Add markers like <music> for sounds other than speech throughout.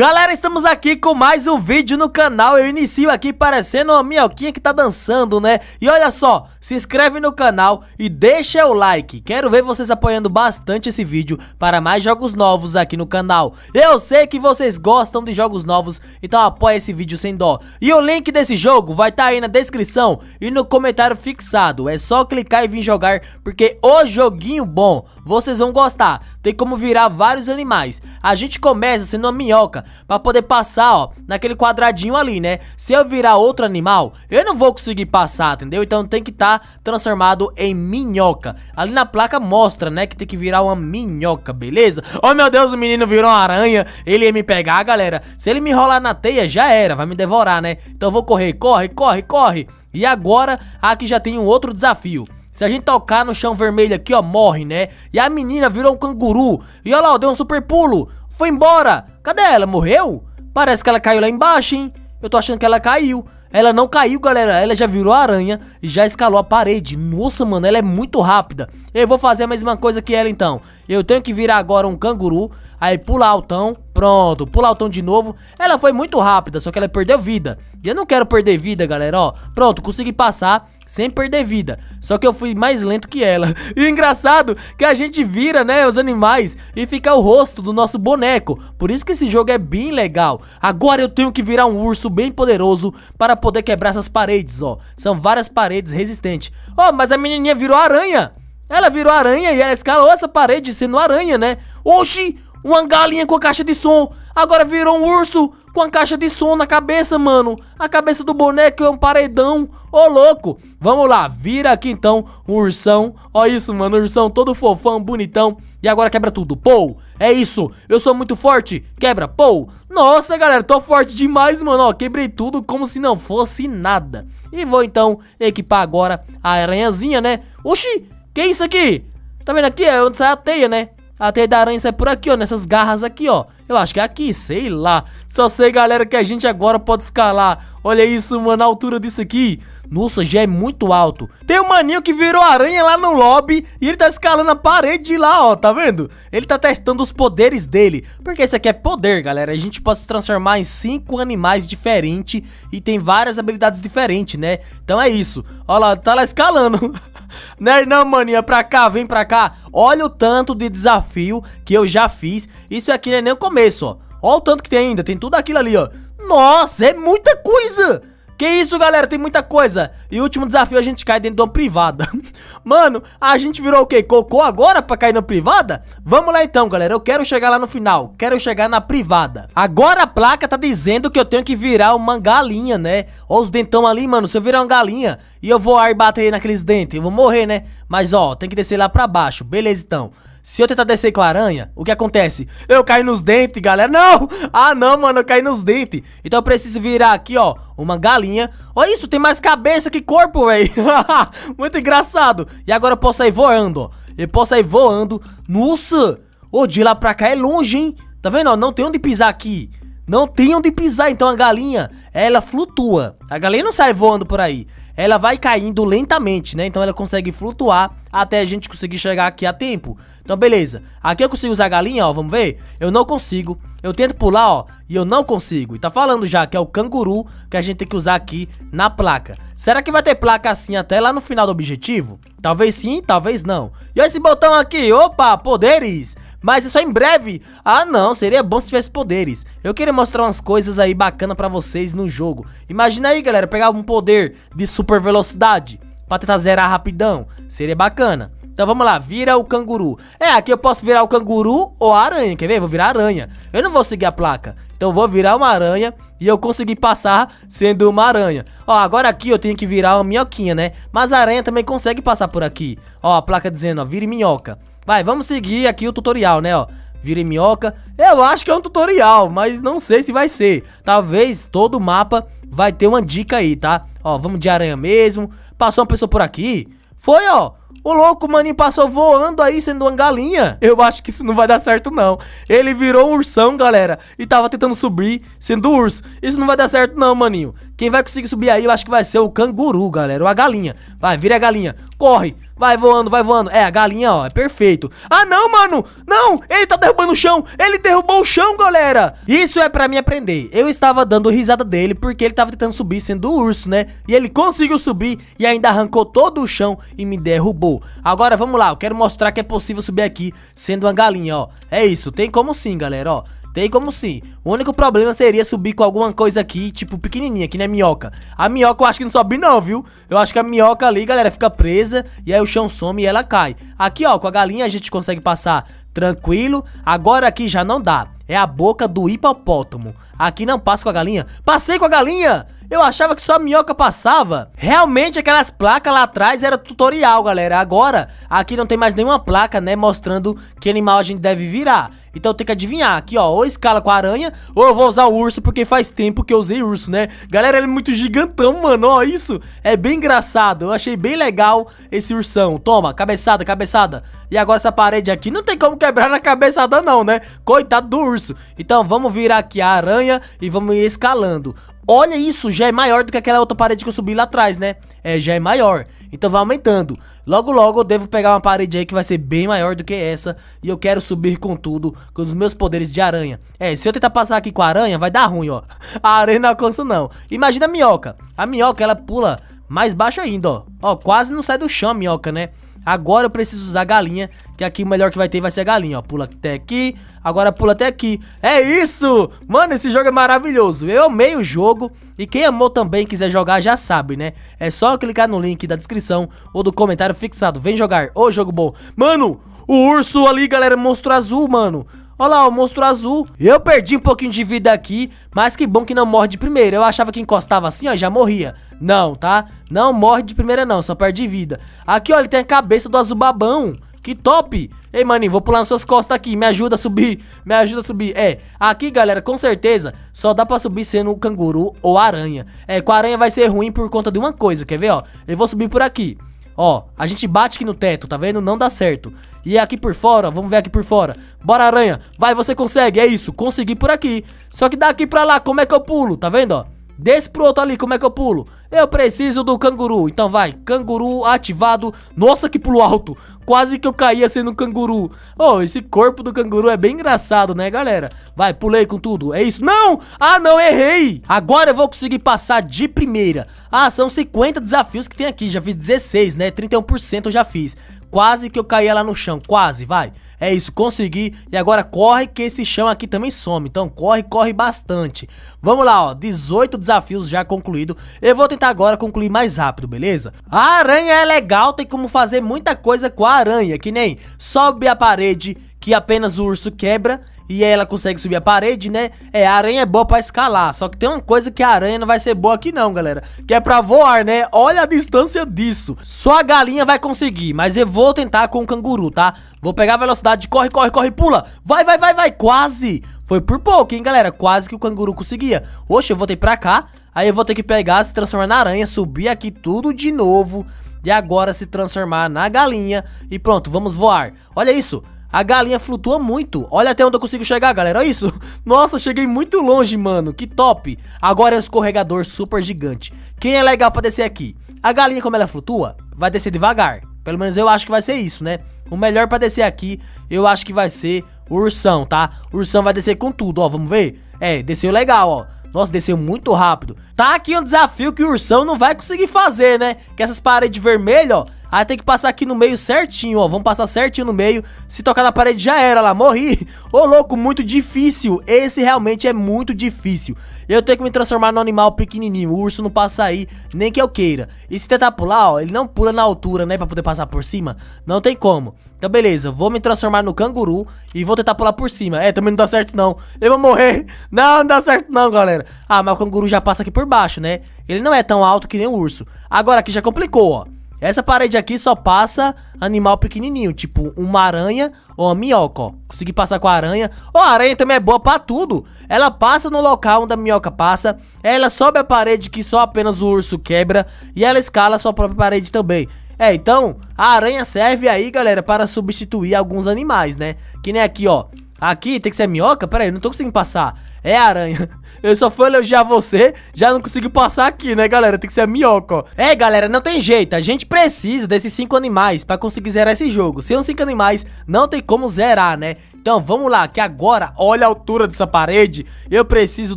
Galera, estamos aqui com mais um vídeo no canal Eu inicio aqui parecendo uma minhoquinha que tá dançando, né? E olha só, se inscreve no canal e deixa o like Quero ver vocês apoiando bastante esse vídeo para mais jogos novos aqui no canal Eu sei que vocês gostam de jogos novos, então apoia esse vídeo sem dó E o link desse jogo vai estar tá aí na descrição e no comentário fixado É só clicar e vir jogar, porque o joguinho bom, vocês vão gostar Tem como virar vários animais A gente começa sendo uma minhoca Pra poder passar, ó, naquele quadradinho ali, né? Se eu virar outro animal, eu não vou conseguir passar, entendeu? Então tem que estar tá transformado em minhoca. Ali na placa mostra, né, que tem que virar uma minhoca, beleza? Oh, meu Deus, o menino virou uma aranha. Ele ia me pegar, galera. Se ele me rolar na teia, já era. Vai me devorar, né? Então eu vou correr. Corre, corre, corre. E agora, aqui já tem um outro desafio. Se a gente tocar no chão vermelho aqui, ó, morre, né? E a menina virou um canguru. E olha lá, ó, deu um super pulo foi embora. Cadê ela? Morreu? Parece que ela caiu lá embaixo, hein? Eu tô achando que ela caiu. Ela não caiu, galera. Ela já virou aranha e já escalou a parede. Nossa, mano, ela é muito rápida. Eu vou fazer a mesma coisa que ela, então. Eu tenho que virar agora um canguru. Aí pula altão, pronto, pula altão de novo Ela foi muito rápida, só que ela perdeu vida E eu não quero perder vida, galera, ó Pronto, consegui passar sem perder vida Só que eu fui mais lento que ela <laughs> E o engraçado que a gente vira, né, os animais E fica o rosto do nosso boneco Por isso que esse jogo é bem legal Agora eu tenho que virar um urso bem poderoso Para poder quebrar essas paredes, ó São várias paredes resistentes Oh, mas a menininha virou aranha ela virou aranha e ela escalou essa parede sendo aranha, né? Oxi! Uma galinha com a caixa de som. Agora virou um urso com a caixa de som na cabeça, mano. A cabeça do boneco é um paredão. Ô, louco. Vamos lá, vira aqui então o um ursão. Ó isso, mano, um ursão todo fofão, bonitão. E agora quebra tudo. Pou, é isso. Eu sou muito forte. Quebra, pou. Nossa, galera, tô forte demais, mano. Ó, quebrei tudo como se não fosse nada. E vou então equipar agora a aranhazinha, né? Oxi, que é isso aqui? Tá vendo aqui? É onde sai a teia, né? A teia da aranha sai por aqui, ó, nessas garras aqui, ó. Eu acho que é aqui, sei lá. Só sei, galera, que a gente agora pode escalar. Olha isso, mano, a altura disso aqui. Nossa, já é muito alto. Tem um maninho que virou aranha lá no lobby e ele tá escalando a parede de lá, ó, tá vendo? Ele tá testando os poderes dele, porque esse aqui é poder, galera. A gente pode se transformar em cinco animais diferentes e tem várias habilidades diferentes, né? Então é isso. Ó lá, tá lá escalando. <laughs> né, não, maninha, é pra cá, vem pra cá. Olha o tanto de desafio que eu já fiz. Isso aqui não é nem o começo Olha ó. Ó o tanto que tem ainda, tem tudo aquilo ali, ó. Nossa, é muita coisa! Que isso, galera, tem muita coisa. E último desafio, a gente cai dentro de uma privada. <laughs> Mano, a gente virou o quê? Cocô agora pra cair na privada? Vamos lá então, galera. Eu quero chegar lá no final. Quero chegar na privada. Agora a placa tá dizendo que eu tenho que virar uma galinha, né? Ó os dentão ali, mano. Se eu virar uma galinha e eu voar e bater naqueles dentes, eu vou morrer, né? Mas, ó, tem que descer lá pra baixo. Beleza, então. Se eu tentar descer com a aranha, o que acontece? Eu caio nos dentes, galera. Não! Ah, não, mano, eu caí nos dentes. Então eu preciso virar aqui, ó, uma galinha. Olha isso, tem mais cabeça que corpo, velho. <laughs> Muito engraçado. E agora eu posso sair voando, ó. Eu posso sair voando. Nossa! Ô, de lá pra cá é longe, hein? Tá vendo? Ó, não tem onde pisar aqui. Não tem onde pisar. Então a galinha, ela flutua. A galinha não sai voando por aí. Ela vai caindo lentamente, né? Então ela consegue flutuar até a gente conseguir chegar aqui a tempo. Então, beleza. Aqui eu consigo usar a galinha, ó, vamos ver? Eu não consigo. Eu tento pular, ó, e eu não consigo. E tá falando já que é o canguru que a gente tem que usar aqui na placa. Será que vai ter placa assim até lá no final do objetivo? Talvez sim, talvez não. E esse botão aqui? Opa, poderes! Mas isso é em breve. Ah, não, seria bom se tivesse poderes. Eu queria mostrar umas coisas aí bacanas pra vocês no jogo. Imagina aí, galera, pegar um poder de super velocidade Pra tentar zerar rapidão. Seria bacana. Então vamos lá, vira o canguru. É, aqui eu posso virar o canguru ou a aranha, quer ver? Vou virar aranha. Eu não vou seguir a placa. Então vou virar uma aranha e eu consegui passar sendo uma aranha. Ó, agora aqui eu tenho que virar uma minhoquinha, né? Mas a aranha também consegue passar por aqui. Ó, a placa dizendo, ó, vire minhoca. Vai, vamos seguir aqui o tutorial, né, ó vire minhoca. Eu acho que é um tutorial, mas não sei se vai ser. Talvez todo mapa vai ter uma dica aí, tá? Ó, vamos de aranha mesmo. Passou uma pessoa por aqui. Foi, ó. O louco, maninho, passou voando aí, sendo uma galinha. <laughs> Eu acho que isso não vai dar certo, não. Ele virou um ursão, galera, e tava tentando subir sendo urso. Isso não vai dar certo, não, maninho. Quem vai conseguir subir aí, eu acho que vai ser o canguru, galera, ou a galinha. Vai, vira a galinha. Corre. Vai voando, vai voando. É, a galinha, ó, é perfeito. Ah, não, mano! Não! Ele tá derrubando o chão! Ele derrubou o chão, galera! Isso é pra mim aprender. Eu estava dando risada dele porque ele tava tentando subir sendo o urso, né? E ele conseguiu subir e ainda arrancou todo o chão e me derrubou. Agora, vamos lá. Eu quero mostrar que é possível subir aqui sendo uma galinha, ó. É isso, tem como sim, galera, ó. Tem como sim. O único problema seria subir com alguma coisa aqui, tipo pequenininha, que nem a minhoca. A minhoca eu acho que não sobe não, viu? Eu acho que a minhoca ali, galera, fica presa e aí o chão some e ela cai. Aqui, ó, com a galinha a gente consegue passar tranquilo. Agora aqui já não dá. É a boca do hipopótamo. Aqui não passa com a galinha. Passei com a galinha! Eu achava que só a minhoca passava. Realmente aquelas placas lá atrás era tutorial, galera. Agora, aqui não tem mais nenhuma placa, né, mostrando que animal a gente deve virar. Então tem que adivinhar aqui, ó, ou escala com a aranha, ou eu vou usar o urso, porque faz tempo que eu usei urso, né? Galera, ele é muito gigantão, mano, ó, isso é bem engraçado, eu achei bem legal esse ursão. Toma, cabeçada, cabeçada. E agora essa parede aqui não tem como quebrar na cabeçada não, né? Coitado do urso. Então vamos virar aqui a aranha e vamos ir escalando. Olha isso, já é maior do que aquela outra parede que eu subi lá atrás, né? É, já é maior. Então vai aumentando. Logo, logo eu devo pegar uma parede aí que vai ser bem maior do que essa. E eu quero subir com tudo, com os meus poderes de aranha. É, se eu tentar passar aqui com a aranha, vai dar ruim, ó. <laughs> A aranha não alcança, não. Imagina a minhoca. A minhoca, ela pula mais baixo ainda, ó. Ó, quase não sai do chão a minhoca, né? Agora eu preciso usar a galinha, que aqui o melhor que vai ter vai ser a galinha, ó. Pula até aqui, agora pula até aqui. É isso! Mano, esse jogo é maravilhoso. Eu amei o jogo. E quem amou também quiser jogar já sabe, né? É só clicar no link da descrição ou do comentário fixado. Vem jogar. Ô, jogo bom. Mano, o urso ali, galera, monstro azul, mano. Olha lá, o monstro azul. Eu perdi um pouquinho de vida aqui, mas que bom que não morre de primeira. Eu achava que encostava assim, ó, já morria. Não, tá? Não morre de primeira não, só perde vida. Aqui, ó, ele tem a cabeça do Azubabão. Que top! Ei, maninho, vou pular nas suas costas aqui. Me ajuda a subir. Me ajuda a subir. É, aqui, galera, com certeza, só dá pra subir sendo o canguru ou aranha. É, com a aranha vai ser ruim por conta de uma coisa, quer ver, ó? Eu vou subir por aqui. Ó, a gente bate aqui no teto, tá vendo? Não dá certo. E aqui por fora, vamos ver aqui por fora. Bora, aranha. Vai, você consegue. É isso, consegui por aqui. Só que daqui pra lá, como é que eu pulo? Tá vendo, ó? desce pro outro ali, como é que eu pulo? Eu preciso do canguru, então vai, canguru ativado Nossa, que pulo alto, quase que eu caía assim sendo um canguru Oh, esse corpo do canguru é bem engraçado, né galera? Vai, pulei com tudo, é isso, não! Ah não, errei! Agora eu vou conseguir passar de primeira Ah, são 50 desafios que tem aqui, já fiz 16, né, 31% eu já fiz Quase que eu caía lá no chão, quase, vai. É isso, consegui. E agora corre que esse chão aqui também some. Então corre, corre bastante. Vamos lá, ó. 18 desafios já concluído. Eu vou tentar agora concluir mais rápido, beleza? A aranha é legal, tem como fazer muita coisa com a aranha. Que nem sobe a parede que apenas o urso quebra e ela consegue subir a parede, né? É, a aranha é boa pra escalar, só que tem uma coisa que a aranha não vai ser boa aqui não, galera, que é pra voar, né? Olha a distância disso. Só a galinha vai conseguir, mas eu vou tentar com o canguru, tá? Vou pegar a velocidade, corre, corre, corre, pula. Vai, vai, vai, vai, quase. Foi por pouco, hein, galera? Quase que o canguru conseguia. Oxe, eu voltei pra cá. Aí eu vou ter que pegar, se transformar na aranha, subir aqui tudo de novo. E agora se transformar na galinha. E pronto, vamos voar. Olha isso. A galinha flutua muito. Olha até onde eu consigo chegar, galera. Olha isso. <laughs> Nossa, cheguei muito longe, mano. Que top. Agora é um escorregador super gigante. Quem é legal pra descer aqui? A galinha, como ela flutua, vai descer devagar. Pelo menos eu acho que vai ser isso, né? O melhor pra descer aqui, eu acho que vai ser o ursão, tá? O ursão vai descer com tudo, ó. Vamos ver? É, desceu legal, ó. Nossa, desceu muito rápido. Tá aqui um desafio que o ursão não vai conseguir fazer, né? Que essas paredes vermelhas, ó, Aí ah, tem que passar aqui no meio certinho, ó. Vamos passar certinho no meio. Se tocar na parede, já era lá. Morri. <laughs> Ô, louco, muito difícil. Esse realmente é muito difícil. Eu tenho que me transformar no animal pequenininho. O urso não passa aí, nem que eu queira. E se tentar pular, ó, ele não pula na altura, né? Pra poder passar por cima. Não tem como. Então, beleza. Vou me transformar no canguru e vou tentar pular por cima. É, também não dá certo, não. Eu vou morrer. <laughs> Não, não dá certo, não, galera. Ah, mas o canguru já passa aqui por baixo, né? Ele não é tão alto que nem o urso. Agora aqui já complicou, ó. Essa parede aqui só passa animal pequenininho, tipo uma aranha ou uma minhoca, ó. Consegui passar com a aranha. Ó, oh, a aranha também é boa pra tudo. Ela passa no local onde a minhoca passa, ela sobe a parede que só apenas o urso quebra e ela escala a sua própria parede também. É, então, a aranha serve aí, galera, para substituir alguns animais, né? Que nem aqui, ó. Aqui tem que ser minhoca? Pera aí, não tô conseguindo passar é aranha. Eu só fui elogiar você, já não consigo passar aqui, né, galera? Tem que ser a minhoca, ó. É, galera, não tem jeito. A gente precisa desses cinco animais pra conseguir zerar esse jogo. Sem os cinco animais, não tem como zerar, né? Então, vamos lá, que agora, olha a altura dessa parede. Eu preciso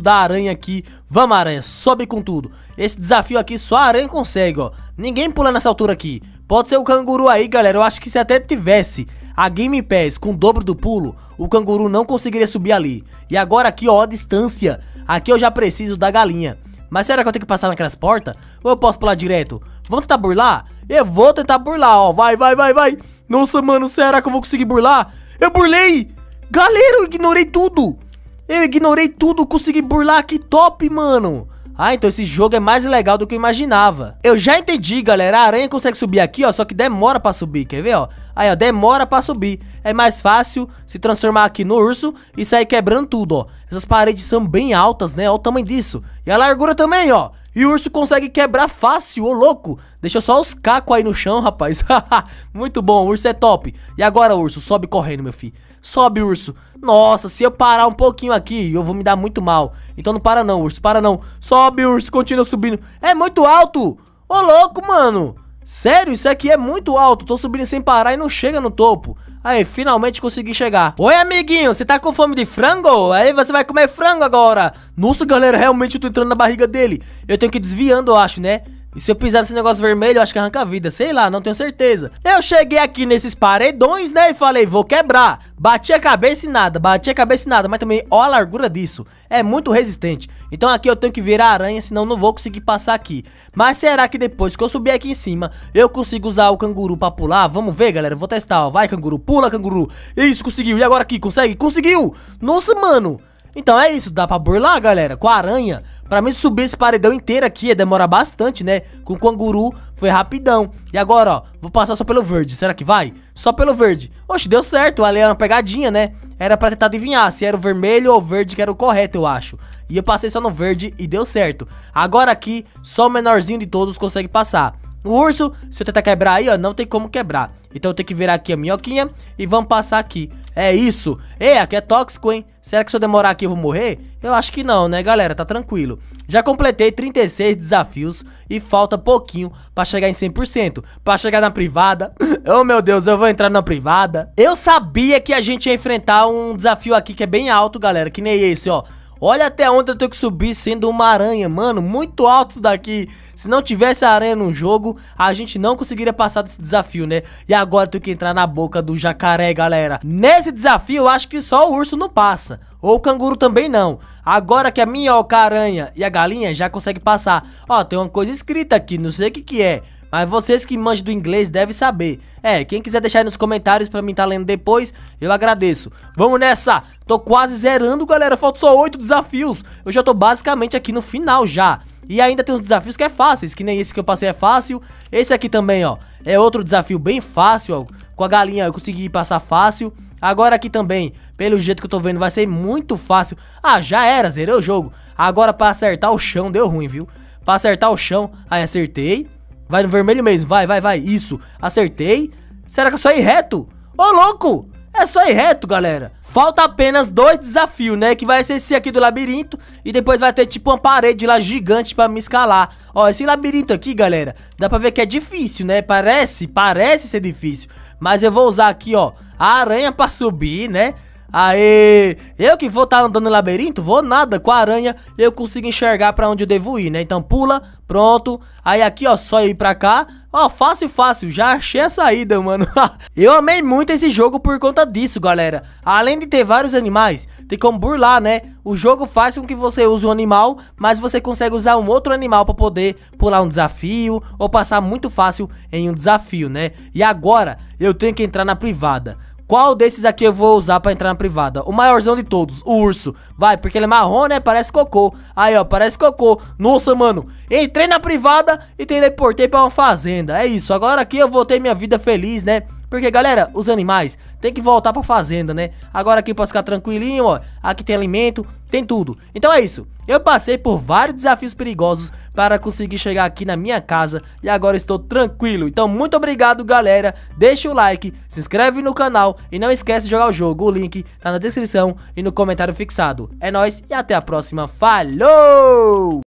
da aranha aqui. Vamos, aranha, sobe com tudo. Esse desafio aqui só a aranha consegue, ó. Ninguém pula nessa altura aqui. Pode ser o canguru aí, galera. Eu acho que se até tivesse a Game Pass com o dobro do pulo, o canguru não conseguiria subir ali. E agora aqui, ó, distância. Aqui eu já preciso da galinha. Mas será que eu tenho que passar naquelas portas? Ou eu posso pular direto? Vamos tentar burlar? Eu vou tentar burlar, ó. Vai, vai, vai, vai. Nossa, mano, será que eu vou conseguir burlar? Eu burlei! Galera, eu ignorei tudo! Eu ignorei tudo, consegui burlar, que top, mano! Ah, então esse jogo é mais legal do que eu imaginava. Eu já entendi, galera. A aranha consegue subir aqui, ó, só que demora pra subir, quer ver, ó? Aí, ó, demora pra subir. É mais fácil se transformar aqui no urso e sair quebrando tudo, ó. Essas paredes são bem altas, né? Olha o tamanho disso. E a largura também, ó. E o urso consegue quebrar fácil, ô louco. Deixa só os cacos aí no chão, rapaz. <laughs> Muito bom, o urso é top. E agora, urso, sobe correndo, meu filho. Sobe, urso. Nossa, se eu parar um pouquinho aqui, eu vou me dar muito mal. Então não para não, urso, para não. Sobe, urso, continua subindo. É muito alto. Ô, louco, mano. Sério, isso aqui é muito alto. Tô subindo sem parar e não chega no topo. Aí, finalmente consegui chegar. Oi, amiguinho, você tá com fome de frango? Aí você vai comer frango agora. Nossa, galera, realmente eu tô entrando na barriga dele. Eu tenho que ir desviando, eu acho, né? E se eu pisar nesse negócio vermelho, eu acho que arranca a vida. Sei lá, não tenho certeza. Eu cheguei aqui nesses paredões, né? E falei, vou quebrar. Bati a cabeça e nada, bati a cabeça e nada. Mas também, ó a largura disso. É muito resistente. Então aqui eu tenho que virar aranha, senão não vou conseguir passar aqui. Mas será que depois que eu subir aqui em cima, eu consigo usar o canguru pra pular? Vamos ver, galera. Eu vou testar, ó. Vai, canguru. Pula, canguru. Isso, conseguiu. E agora aqui, consegue? Conseguiu! Nossa, mano! Então é isso, dá pra burlar, galera, com a aranha. Pra mim subir esse paredão inteiro aqui ia demorar bastante, né? Com o canguru foi rapidão. E agora, ó, vou passar só pelo verde. Será que vai? Só pelo verde. Oxe, deu certo. Ali era uma pegadinha, né? Era pra tentar adivinhar se era o vermelho ou o verde que era o correto, eu acho. E eu passei só no verde e deu certo. Agora aqui, só o menorzinho de todos consegue passar. O urso, se eu tentar quebrar aí, ó, não tem como quebrar. Então eu tenho que virar aqui a minhoquinha e vamos passar aqui. É isso. Ei, aqui é tóxico, hein? Será que se eu demorar aqui eu vou morrer? Eu acho que não, né, galera? Tá tranquilo. Já completei 36 desafios e falta pouquinho pra chegar em 100%. Pra chegar na privada. <laughs> oh, meu Deus, eu vou entrar na privada. Eu sabia que a gente ia enfrentar um desafio aqui que é bem alto, galera. Que nem esse, ó. Olha até onde eu tenho que subir sendo uma aranha, mano, muito alto daqui. Se não tivesse aranha no jogo, a gente não conseguiria passar desse desafio, né? E agora eu tenho que entrar na boca do jacaré, galera. Nesse desafio, eu acho que só o urso não passa, ou o canguru também não. Agora que a minhoca, a aranha e a galinha já conseguem passar. Ó, tem uma coisa escrita aqui, não sei o que que é, mas vocês que manjam do inglês devem saber. É, quem quiser deixar aí nos comentários pra mim estar tá lendo depois, eu agradeço. Vamos nessa! Tô quase zerando, galera. falta só oito desafios. Eu já tô basicamente aqui no final já. E ainda tem uns desafios que é fáceis, que nem esse que eu passei é fácil. Esse aqui também, ó, é outro desafio bem fácil, ó. Com a galinha eu consegui passar fácil. Agora aqui também, pelo jeito que eu tô vendo, vai ser muito fácil. Ah, já era, zerei o jogo. Agora pra acertar o chão, deu ruim, viu? Pra acertar o chão, aí acertei. Vai no vermelho mesmo, vai, vai, vai, isso. Acertei. Será que eu só ir reto? Ô, louco! É só ir reto, galera. Falta apenas dois desafios, né? Que vai ser esse aqui do labirinto e depois vai ter tipo uma parede lá gigante pra me escalar. Ó, esse labirinto aqui, galera, dá pra ver que é difícil, né? Parece, parece ser difícil. Mas eu vou usar aqui, ó, a aranha pra subir, né? Aê, eu que vou estar tá andando no labirinto, vou nada com a aranha, eu consigo enxergar pra onde eu devo ir, né? Então pula, pronto, aí aqui ó, só ir pra cá, Ó, fácil, fácil, já achei a saída, mano <laughs> Eu amei muito esse jogo por conta disso, galera Além de ter vários animais, tem como burlar, né? O jogo faz com que você use um animal, mas você consegue usar um outro animal para poder pular um desafio ou passar muito fácil em um desafio, né? E agora eu tenho que entrar na privada qual desses aqui eu vou usar pra entrar na privada? O maiorzão de todos, o urso. Vai, porque ele é marrom, né? Parece cocô. Aí, ó, parece cocô. Nossa, mano. Entrei na privada e teleportei pra uma fazenda. É isso. Agora aqui eu voltei minha vida feliz, né? Porque, galera, os animais tem que voltar pra fazenda, né? Agora aqui posso ficar tranquilinho, ó. Aqui tem alimento, tem tudo. Então é isso. Eu passei por vários desafios perigosos para conseguir chegar aqui na minha casa e agora estou tranquilo. Então muito obrigado, galera. Deixa o like, se inscreve no canal e não esquece de jogar o jogo. O link tá na descrição e no comentário fixado. É nóis e até a próxima. Falou!